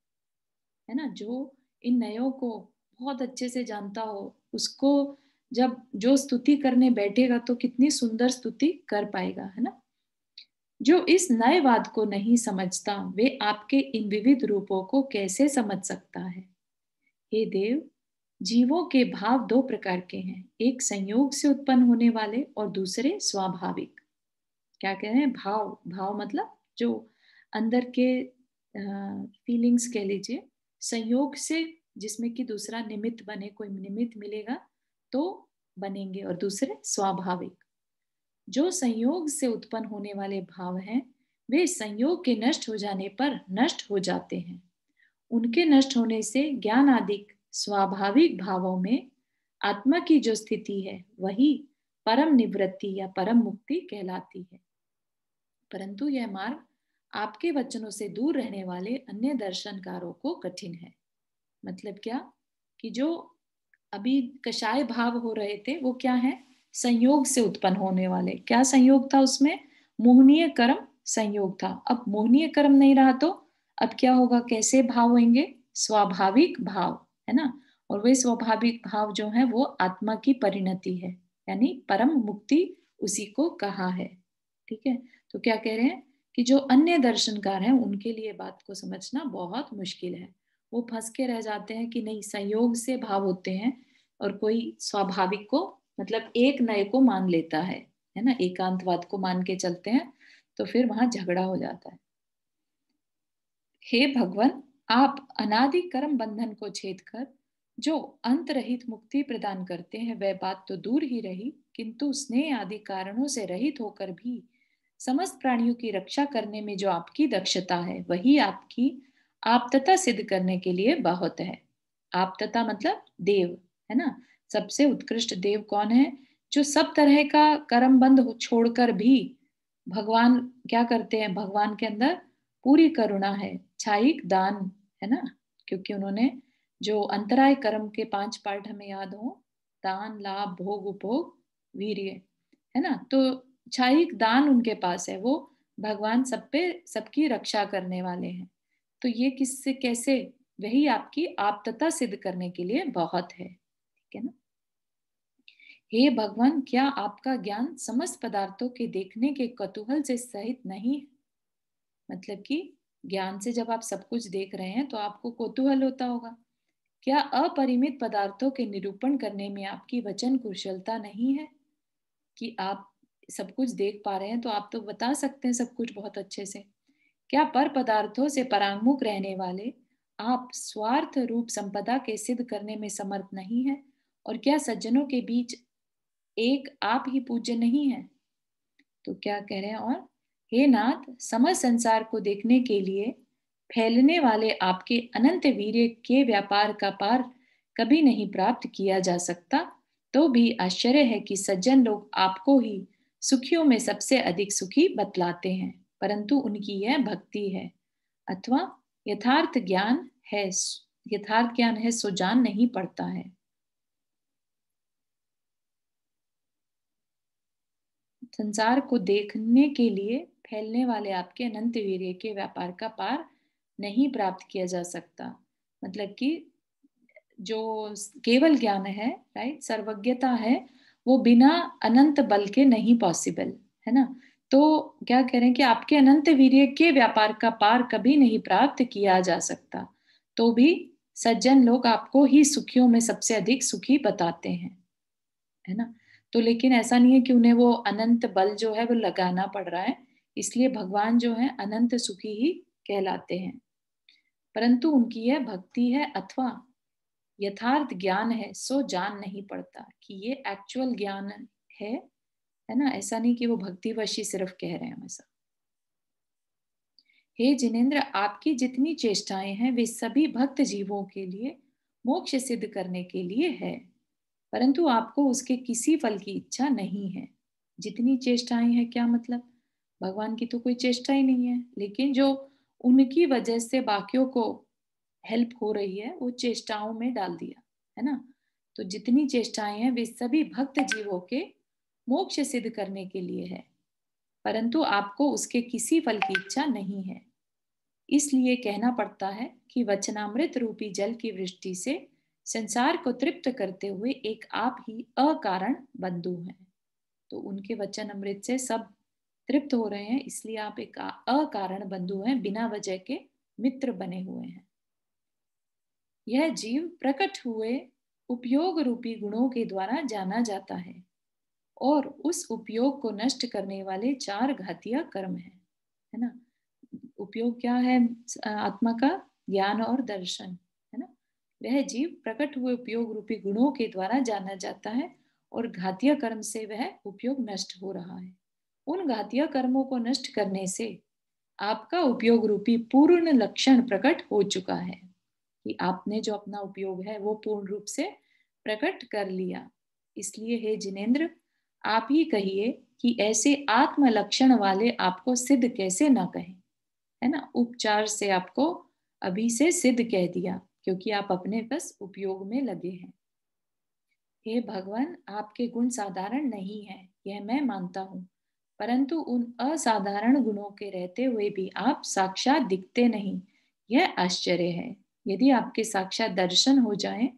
है ना जो इन नयों को बहुत अच्छे से जानता हो उसको जब जो स्तुति करने बैठेगा तो कितनी सुंदर स्तुति कर पाएगा है ना जो इस नए वाद को नहीं समझता वे आपके इन विविध रूपों को कैसे समझ सकता है हे देव जीवों के भाव दो प्रकार के हैं एक संयोग से उत्पन्न होने वाले और दूसरे स्वाभाविक क्या कह रहे हैं भाव भाव मतलब जो अंदर के फीलिंग्स कह लीजिए संयोग से जिसमें कि दूसरा निमित्त बने कोई निमित्त मिलेगा तो बनेंगे और दूसरे स्वाभाविक जो संयोग से उत्पन्न होने वाले भाव हैं वे संयोग के नष्ट हो जाने पर नष्ट हो जाते हैं उनके नष्ट होने से ज्ञान आदि स्वाभाविक भावों में आत्मा की जो स्थिति है वही परम निवृत्ति या परम मुक्ति कहलाती है परंतु यह मार्ग आपके वचनों से दूर रहने वाले अन्य दर्शनकारों को कठिन है मतलब क्या कि जो अभी कषाय भाव हो रहे थे वो क्या है संयोग से उत्पन्न होने वाले क्या संयोग था उसमें मोहनीय कर्म संयोग था अब मोहनीय कर्म नहीं रहा तो अब क्या होगा कैसे भाव होंगे स्वाभाविक भाव है ना और वे स्वाभाविक भाव जो है वो आत्मा की परिणति है यानी परम मुक्ति उसी को कहा है ठीक है तो क्या कह रहे हैं कि जो अन्य दर्शनकार हैं उनके लिए बात को समझना बहुत मुश्किल है वो फंस के रह जाते हैं कि नहीं संयोग से भाव होते हैं और कोई स्वाभाविक को मतलब एक नए को मान लेता है है ना एकांतवाद को मान के चलते हैं तो फिर वहां झगड़ा हो जाता है हे भगवान आप अनादि कर्म बंधन को छेद कर जो अंत रहित मुक्ति प्रदान करते हैं वह बात तो दूर ही रही किंतु स्नेह आदि कारणों से रहित होकर भी समस्त प्राणियों की रक्षा करने में जो आपकी दक्षता है वही आपकी आप सिद्ध करने के लिए बहुत है आपतता मतलब देव है ना सबसे उत्कृष्ट देव कौन है जो सब तरह का कर्म बंद छोड़कर भी भगवान क्या करते हैं भगवान के अंदर पूरी करुणा है छाईक दान है ना क्योंकि उन्होंने जो अंतराय कर्म के पांच पार्ट हमें याद हो दान लाभ भोग उपभोग वीर्य है ना तो छाईक दान उनके पास है वो भगवान सब पे सबकी रक्षा करने वाले हैं तो ये किससे कैसे वही आपकी आपतता सिद्ध करने के लिए बहुत है ठीक है ना हे भगवान क्या आपका ज्ञान समस्त पदार्थों के देखने के कतूहल से सहित नहीं मतलब कि ज्ञान से जब आप सब कुछ देख रहे हैं तो आपको कौतूहल होता होगा क्या अपरिमित पदार्थों के निरूपण करने में आपकी वचन कुशलता नहीं है कि आप सब कुछ देख पा रहे हैं तो आप तो बता सकते हैं सब कुछ बहुत अच्छे से क्या पर पदार्थों से परांगमुख रहने वाले आप स्वार्थ रूप संपदा के सिद्ध करने में समर्थ नहीं है और क्या सज्जनों के बीच एक आप ही पूज्य नहीं है तो क्या कह रहे हैं और हे नाथ समझ संसार को देखने के लिए फैलने वाले आपके अनंत वीर के व्यापार का पार कभी नहीं प्राप्त किया जा सकता तो भी आश्चर्य है कि सज्जन लोग आपको ही सुखियों में सबसे अधिक सुखी बतलाते हैं परंतु उनकी यह भक्ति है अथवा यथार्थ ज्ञान है यथार्थ ज्ञान है सो जान नहीं पड़ता है संसार को देखने के लिए फैलने वाले आपके अनंत वीर्य के व्यापार का पार नहीं प्राप्त किया जा सकता मतलब कि जो केवल ज्ञान है राइट सर्वज्ञता है वो बिना अनंत बल के नहीं पॉसिबल है ना तो क्या कह रहे हैं कि आपके अनंत वीर्य के व्यापार का पार कभी नहीं प्राप्त किया जा सकता तो भी सज्जन लोग आपको ही सुखियों में सबसे अधिक सुखी बताते हैं है ना तो लेकिन ऐसा नहीं है कि उन्हें वो अनंत बल जो है वो लगाना पड़ रहा है इसलिए भगवान जो है अनंत सुखी ही कहलाते हैं परंतु उनकी यह भक्ति है अथवा यथार्थ ज्ञान है सो जान नहीं पड़ता कि ये एक्चुअल ज्ञान है है ना ऐसा नहीं कि वो भक्तिवशी सिर्फ कह रहे हैं ऐसा हे जिनेन्द्र आपकी जितनी चेष्टाएं हैं वे सभी भक्त जीवों के लिए मोक्ष सिद्ध करने के लिए है परंतु आपको उसके किसी फल की इच्छा नहीं है जितनी चेष्टाएं हैं क्या मतलब भगवान की तो कोई चेष्टा ही नहीं है लेकिन जो उनकी वजह से बाकियों को हेल्प हो रही है वो चेष्टाओं में डाल दिया है ना तो जितनी चेष्टाएं हैं वे सभी भक्त जीवों के मोक्ष सिद्ध करने के लिए है परंतु आपको उसके किसी फल की इच्छा नहीं है इसलिए कहना पड़ता है कि वचनामृत रूपी जल की वृष्टि से संसार को तृप्त करते हुए एक आप ही अकारण बंधु हैं तो उनके वचन अमृत से सब तृप्त हो रहे हैं इसलिए आप एक अकारण बंधु हैं बिना वजह के मित्र बने हुए हैं यह जीव प्रकट हुए उपयोग रूपी गुणों के द्वारा जाना जाता है और उस उपयोग को नष्ट करने वाले चार घातीय कर्म है, है ना उपयोग क्या है आत्मा का ज्ञान और दर्शन वह जीव प्रकट हुए उपयोग रूपी गुणों के द्वारा जाना जाता है और घातीय कर्म से वह उपयोग नष्ट हो रहा है उन घातीय कर्मों को नष्ट करने से आपका उपयोग रूपी पूर्ण लक्षण प्रकट हो चुका है कि आपने जो अपना उपयोग है वो पूर्ण रूप से प्रकट कर लिया इसलिए हे जिनेन्द्र आप ही कहिए कि ऐसे आत्म लक्षण वाले आपको सिद्ध कैसे ना कहें है ना उपचार से आपको अभी से सिद्ध कह दिया क्योंकि आप अपने बस उपयोग में लगे हैं हे भगवान आपके गुण साधारण नहीं है यह मैं मानता हूँ परंतु उन असाधारण गुणों के रहते हुए भी आप साक्षात दिखते नहीं यह आश्चर्य है यदि आपके साक्षात दर्शन हो जाए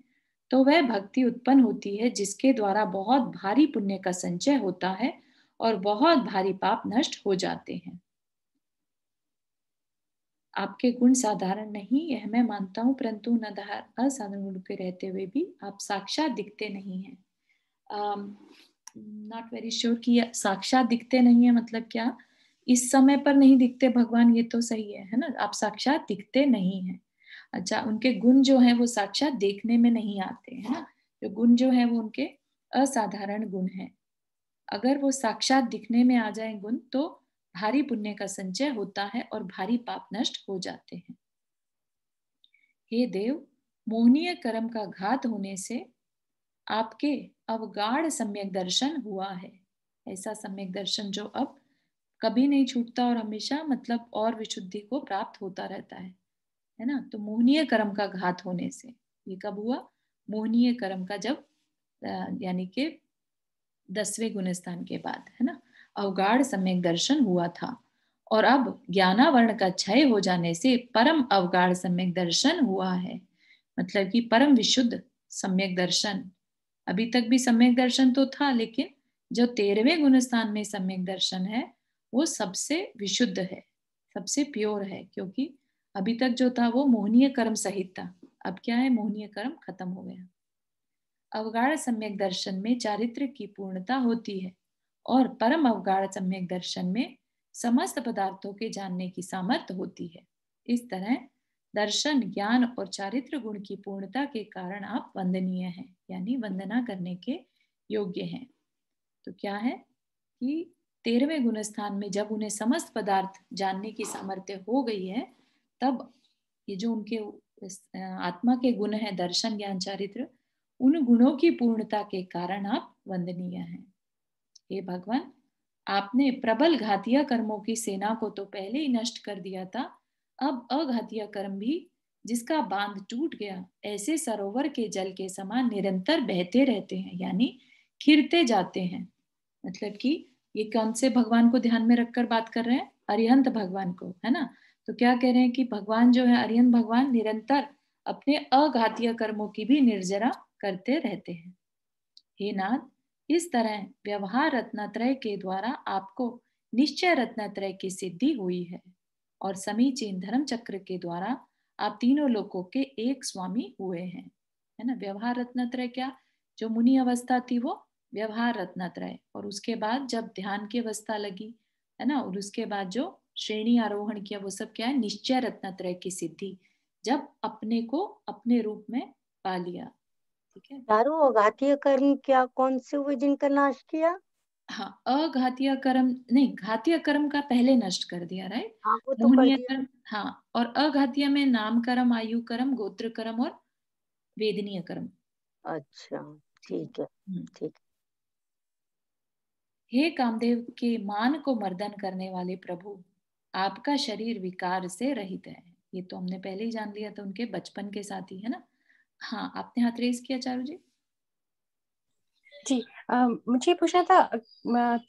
तो वह भक्ति उत्पन्न होती है जिसके द्वारा बहुत भारी पुण्य का संचय होता है और बहुत भारी पाप नष्ट हो जाते हैं आपके गुण साधारण नहीं यह मैं मानता हूँ परंतु उन असाधारण गुण के रहते हुए भी आप साक्षात दिखते नहीं है नॉट वेरी श्योर कि साक्षात दिखते नहीं है मतलब क्या इस समय पर नहीं दिखते भगवान ये तो सही है है ना आप साक्षात दिखते नहीं है अच्छा उनके गुण जो है वो साक्षात देखने में नहीं आते है ना जो गुण जो है वो उनके असाधारण गुण है अगर वो साक्षात दिखने में आ जाए गुण तो भारी पुण्य का संचय होता है और भारी पाप नष्ट हो जाते हैं हे देव मोहनीय कर्म का घात होने से आपके अवगाढ़ सम्यक दर्शन हुआ है ऐसा सम्यक दर्शन जो अब कभी नहीं छूटता और हमेशा मतलब और विशुद्धि को प्राप्त होता रहता है है ना तो मोहनीय कर्म का घात होने से ये कब हुआ मोहनीय कर्म का जब यानी के दसवें गुण स्थान के बाद है ना अवगाढ़ सम्यक दर्शन हुआ था और अब ज्ञानावरण का क्षय हो जाने से परम अवगाढ़ सम्यक दर्शन हुआ है मतलब कि परम विशुद्ध सम्यक दर्शन अभी तक भी सम्यक दर्शन तो था लेकिन जो तेरहवें गुण स्थान में सम्यक दर्शन है वो सबसे विशुद्ध है सबसे प्योर है क्योंकि अभी तक जो था वो मोहनीय कर्म सहित था अब क्या है मोहनीय कर्म खत्म हो गया अवगाढ़ सम्यक दर्शन में चारित्र की पूर्णता होती है और परम अवगाढ़ सम्यक दर्शन में समस्त पदार्थों के जानने की सामर्थ्य होती है इस तरह दर्शन ज्ञान और चारित्र गुण की पूर्णता के कारण आप वंदनीय हैं यानी वंदना करने के योग्य हैं तो क्या है कि तेरहवें गुण स्थान में जब उन्हें समस्त पदार्थ जानने की सामर्थ्य हो गई है तब ये जो उनके आत्मा के गुण है दर्शन ज्ञान चारित्र उन गुणों की पूर्णता के कारण आप वंदनीय हैं हे भगवान आपने प्रबल घातीय कर्मों की सेना को तो पहले ही नष्ट कर दिया था अब अघातीय कर्म भी जिसका बांध टूट गया ऐसे सरोवर के जल के समान निरंतर बहते रहते हैं यानी खिरते जाते हैं मतलब कि ये कौन से भगवान को ध्यान में रखकर बात कर रहे हैं अरिहंत भगवान को है ना तो क्या कह रहे हैं कि भगवान जो है अरिहंत भगवान निरंतर अपने अघातीय कर्मों की भी निर्जरा करते रहते हैं हे नाथ इस तरह व्यवहार रत्नात्रय के द्वारा आपको निश्चय रत्नात्रय की सिद्धि हुई है और समीचीन धर्म चक्र के द्वारा आप तीनों लोकों के एक स्वामी हुए हैं है ना व्यवहार रत्नात्रय क्या जो मुनि अवस्था थी वो व्यवहार त्रय और उसके बाद जब ध्यान की अवस्था लगी है ना और उसके बाद जो श्रेणी आरोहण किया वो सब क्या है निश्चय त्रय की सिद्धि जब अपने को अपने रूप में पा लिया ठीक है दारू अघातीय कर्म क्या कौन से हुए जिनका नाश किया हाँ अघातीय कर्म नहीं घातीय कर्म का पहले नष्ट कर दिया राइट हाँ, तो कर्म हाँ और अघातीय में नाम कर्म आयु कर्म गोत्र कर्म और वेदनीय कर्म अच्छा ठीक है हम्म। ठीक हे कामदेव के मान को मर्दन करने वाले प्रभु आपका शरीर विकार से रहित है ये तो हमने पहले ही जान लिया था उनके बचपन के साथ ही है ना हाँ आपने हाथ रेस किया चारू जी जी आ, मुझे पूछना था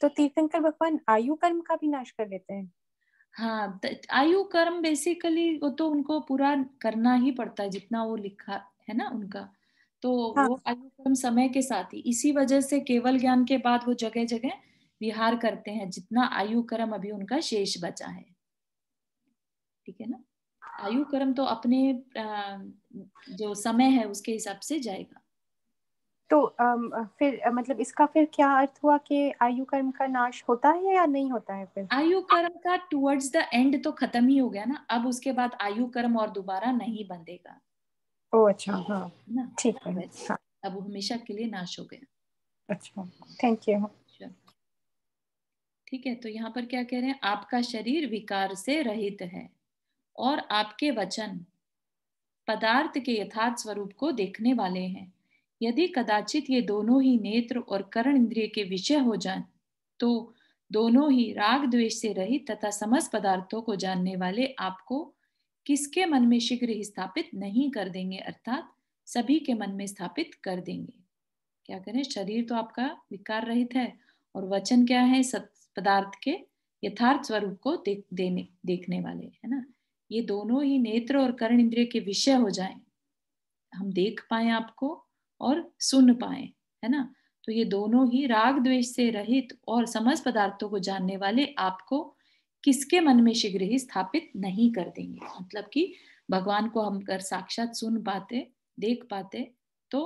तो तीर्थंकर भगवान आयु कर्म का भी नाश कर देते हैं हाँ आयु कर्म बेसिकली वो तो उनको पूरा करना ही पड़ता है जितना वो लिखा है ना उनका तो हाँ. वो आयु कर्म समय के साथ ही इसी वजह से केवल ज्ञान के बाद वो जगह जगह विहार करते हैं जितना आयु कर्म अभी उनका शेष बचा है ठीक है ना आयु कर्म तो अपने जो समय है उसके हिसाब से जाएगा तो फिर मतलब इसका फिर क्या अर्थ हुआ कि आयु कर्म का नाश होता है या नहीं होता है फिर आयु कर्म का टुवर्ड्स द एंड तो खत्म ही हो गया ना अब उसके बाद आयु कर्म और दोबारा नहीं बंधेगा ओ अच्छा हाँ ठीक है हाँ. अब हमेशा के लिए नाश हो गया अच्छा थैंक यू अच्छा। ठीक है तो यहाँ पर क्या कह रहे हैं आपका शरीर विकार से रहित है और आपके वचन पदार्थ के यथार्थ स्वरूप को देखने वाले हैं यदि कदाचित ये दोनों ही नेत्र और करण इंद्रिय के विषय हो जाएं, तो दोनों ही राग द्वेष से रहित तथा समस्त पदार्थों को जानने वाले आपको किसके मन में शीघ्र ही स्थापित नहीं कर देंगे अर्थात सभी के मन में स्थापित कर देंगे क्या करें शरीर तो आपका विकार रहित है और वचन क्या है सत पदार्थ के यथार्थ स्वरूप को देख देने देखने वाले है ना ये दोनों ही नेत्र और कर्ण इंद्रिय के विषय हो जाएं हम देख पाए आपको और सुन पाए है ना तो ये दोनों ही राग द्वेष से रहित और समस्त पदार्थों को जानने वाले आपको किसके मन में शीघ्र ही स्थापित नहीं कर देंगे मतलब कि भगवान को हम अगर साक्षात सुन पाते देख पाते तो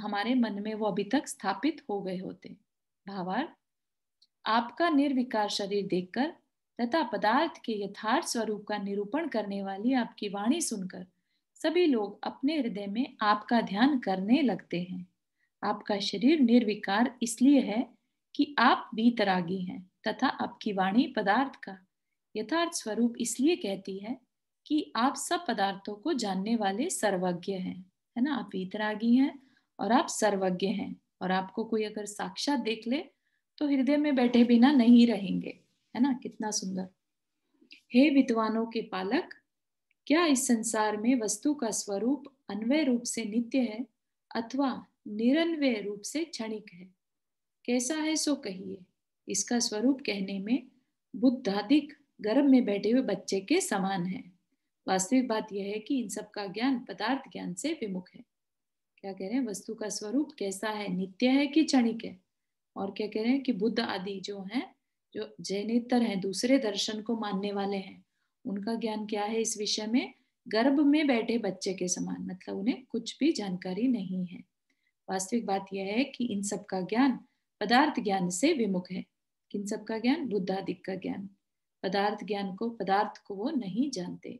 हमारे मन में वो अभी तक स्थापित हो गए होते भावार आपका निर्विकार शरीर देखकर तथा पदार्थ के यथार्थ स्वरूप का निरूपण करने वाली आपकी वाणी सुनकर सभी लोग अपने हृदय में आपका ध्यान करने लगते हैं आपका शरीर निर्विकार इसलिए है कि आप बीतरागी हैं तथा आपकी वाणी पदार्थ का यथार्थ स्वरूप इसलिए कहती है कि आप सब पदार्थों को जानने वाले सर्वज्ञ हैं है ना आप बीतरागी हैं और आप सर्वज्ञ हैं और आपको कोई अगर साक्षात देख ले तो हृदय में बैठे बिना नहीं रहेंगे है ना कितना सुंदर हे विद्वानों के पालक क्या इस संसार में वस्तु का स्वरूप अन्वय रूप से नित्य है अथवा निरन्वय रूप से क्षणिक है कैसा है सो कहिए इसका स्वरूप कहने में बुद्धाधिक गर्भ में बैठे हुए बच्चे के समान है वास्तविक बात यह है कि इन सब का ज्ञान पदार्थ ज्ञान से विमुख है क्या कह रहे हैं वस्तु का स्वरूप कैसा है नित्य है कि क्षणिक है और क्या कह रहे हैं कि बुद्ध आदि जो हैं जो जैनेतर हैं दूसरे दर्शन को मानने वाले हैं उनका ज्ञान क्या है इस विषय में गर्भ में बैठे बच्चे के समान मतलब उन्हें कुछ भी जानकारी नहीं है वास्तविक बात यह है कि इन सब का ज्ञान पदार्थ ज्ञान से विमुख है किन सब का ज्ञान बुद्धादिक का ज्ञान पदार्थ ज्ञान को पदार्थ को वो नहीं जानते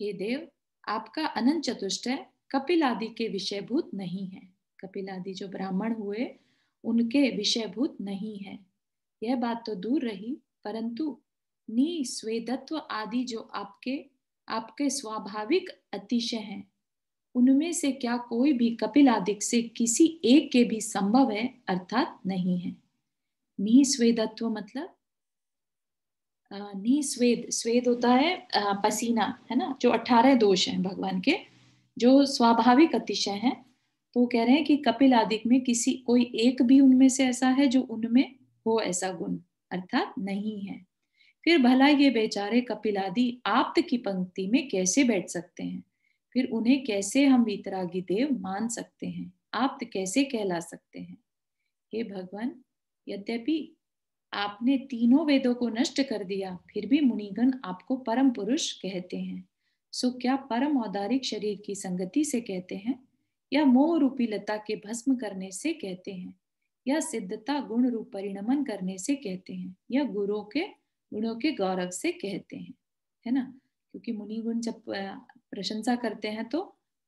हे देव आपका अनंत चतुष्टय कपिल आदि के विषयभूत नहीं है कपिल आदि जो ब्राह्मण हुए उनके विषयभूत नहीं है यह बात तो दूर रही परंतु नी स्वेदत्व आदि जो आपके आपके स्वाभाविक अतिशय हैं उनमें से क्या कोई भी कपिल आदि से किसी एक के भी संभव है अर्थात नहीं है निस्वेदत्व मतलब निस्वेद स्वेद होता है पसीना है ना जो अठारह दोष हैं भगवान के जो स्वाभाविक अतिशय हैं तो कह रहे हैं कि कपिल आदि में किसी कोई एक भी उनमें से ऐसा है जो उनमें हो ऐसा गुण अर्थात नहीं है फिर भला ये बेचारे कपिलादि आप्त की पंक्ति में कैसे बैठ सकते हैं फिर उन्हें कैसे हम वितरागी देव मान सकते हैं आप्त कैसे कहला सकते हैं हे भगवान यद्यपि आपने तीनों वेदों को नष्ट कर दिया फिर भी मुनिगण आपको परम पुरुष कहते हैं सो क्या परम औदारिक शरीर की संगति से कहते हैं या मोह रूपी लता के भस्म करने से कहते हैं या सिद्धता गुण रूप परिणमन करने से कहते हैं या गुरुओं के गुणों के गौरव से कहते हैं है ना क्योंकि मुनि गुण जब प्रशंसा करते हैं तो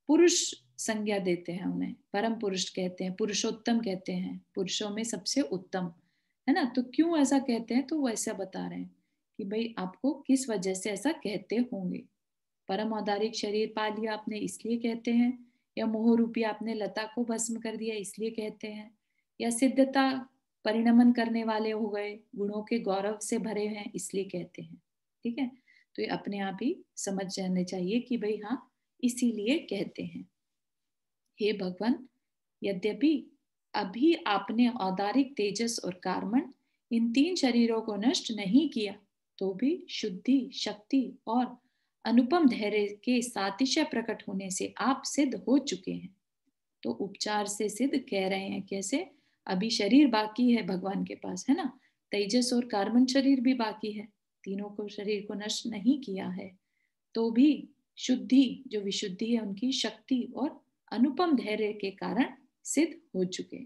पुरुष संज्ञा देते हैं उन्हें परम पुरुष कहते हैं पुरुषोत्तम कहते हैं पुरुषों में सबसे उत्तम है ना तो क्यों ऐसा कहते हैं तो वो ऐसा बता रहे हैं कि भाई आपको किस वजह से ऐसा कहते होंगे परम औदारिक शरीर पा लिया आपने इसलिए कहते हैं या मोह रूपी आपने लता को भस्म कर दिया इसलिए कहते हैं या सिद्धता परिणमन करने वाले हो गए गुणों के गौरव से भरे हैं इसलिए कहते हैं ठीक है तो ये अपने आप ही समझ जाने चाहिए कि भाई हाँ इसीलिए कहते हैं हे भगवान यद्यपि अभी आपने औदारिक तेजस और कार्मण इन तीन शरीरों को नष्ट नहीं किया तो भी शुद्धि शक्ति और अनुपम धैर्य के सातिशय प्रकट होने से आप सिद्ध हो चुके हैं तो उपचार से सिद्ध कह रहे हैं कैसे अभी शरीर बाकी है भगवान के पास है ना तेजस और कार्बन शरीर भी बाकी है तीनों को शरीर को नष्ट नहीं किया है तो भी शुद्धि जो विशुद्धि है उनकी शक्ति और अनुपम धैर्य के कारण सिद्ध हो चुके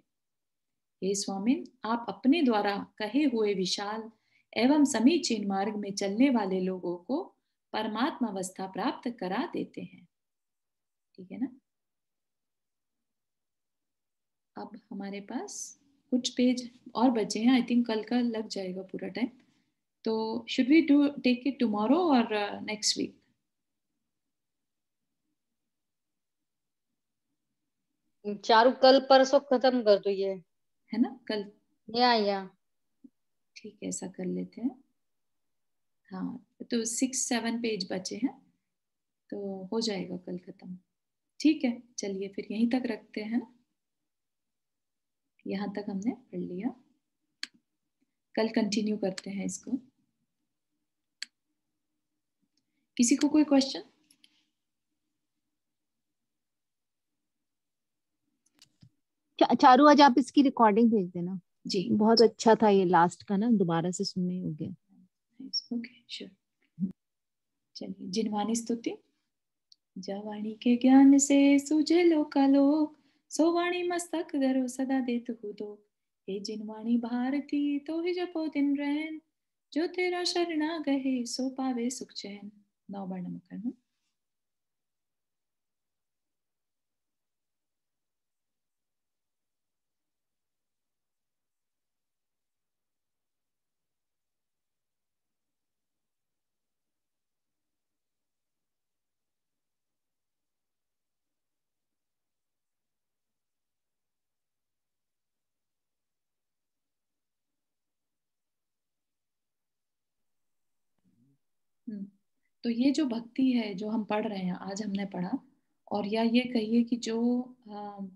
हे स्वामी आप अपने द्वारा कहे हुए विशाल एवं समीचीन मार्ग में चलने वाले लोगों को परमात्मा अवस्था प्राप्त करा देते हैं ठीक है ना अब हमारे पास कुछ पेज और बचे हैं आई थिंक कल का लग जाएगा पूरा टाइम तो should we do take it tomorrow और नेक्स्ट वीक चारू कल परसों खत्म कर दो ये है ना कल या या ठीक है ऐसा कर लेते हैं हाँ तो सिक्स सेवन पेज बचे हैं तो हो जाएगा कल खत्म ठीक है चलिए फिर यहीं तक रखते हैं यहाँ तक हमने पढ़ लिया कल कंटिन्यू करते हैं इसको किसी को कोई क्वेश्चन चारू आज आप इसकी रिकॉर्डिंग भेज देना जी बहुत अच्छा था ये लास्ट का ना दोबारा से सुनने ओके चलिए जिनवानी स्तुति जवानी के ज्ञान से सुझे लो का सो वाणी मस्तक धरो सदा देत दो हे जिनवाणी भारती तो ही जपो दिन रहन जो तेरा शरणा गहे सो पावे सुख चैन नौ वर्ण मुकर्म तो ये जो भक्ति है जो हम पढ़ रहे हैं आज हमने पढ़ा और या ये कहिए कि जो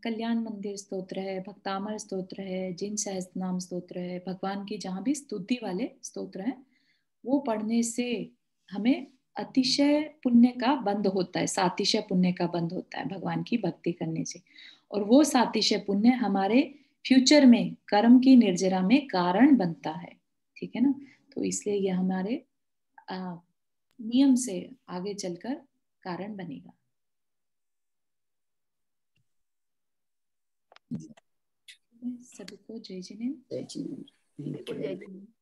कल्याण मंदिर स्तोत्र है भक्तामर स्तोत्र है जिन सहस्त्र नाम स्त्रोत्र है भगवान की जहाँ भी स्तुति वाले स्तोत्र हैं वो पढ़ने से हमें अतिशय पुण्य का बंद होता है सातिशय पुण्य का बंद होता है भगवान की भक्ति करने से और वो सातिशय पुण्य हमारे फ्यूचर में कर्म की निर्जरा में कारण बनता है ठीक है ना तो इसलिए यह हमारे आ, नियम से आगे चलकर कारण बनेगा सभी को जय जिने जय जिने